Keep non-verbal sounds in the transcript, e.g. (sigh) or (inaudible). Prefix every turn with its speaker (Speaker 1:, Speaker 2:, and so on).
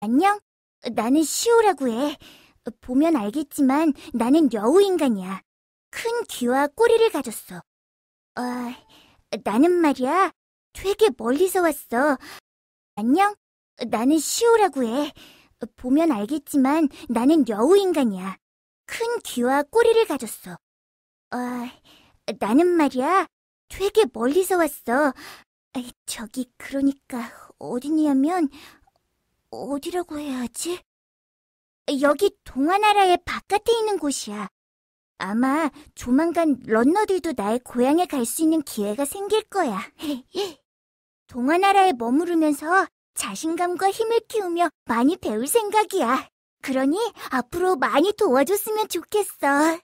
Speaker 1: 안녕? 나는 시오라고 해. 보면 알겠지만 나는 여우인간이야. 큰 귀와 꼬리를 가졌어. 어, 나는 말이야. 되게 멀리서 왔어. 안녕? 나는 시오라고 해. 보면 알겠지만 나는 여우인간이야. 큰 귀와 꼬리를 가졌어. 어, 나는 말이야. 되게 멀리서 왔어. 저기, 그러니까 어디냐면, 어디라고 해야 하지? 여기 동화나라의 바깥에 있는 곳이야. 아마 조만간 런너들도 나의 고향에 갈 수 있는 기회가 생길 거야. (laughs) 동화나라에 머무르면서 자신감과 힘을 키우며 많이 배울 생각이야. 그러니 앞으로 많이 도와줬으면 좋겠어.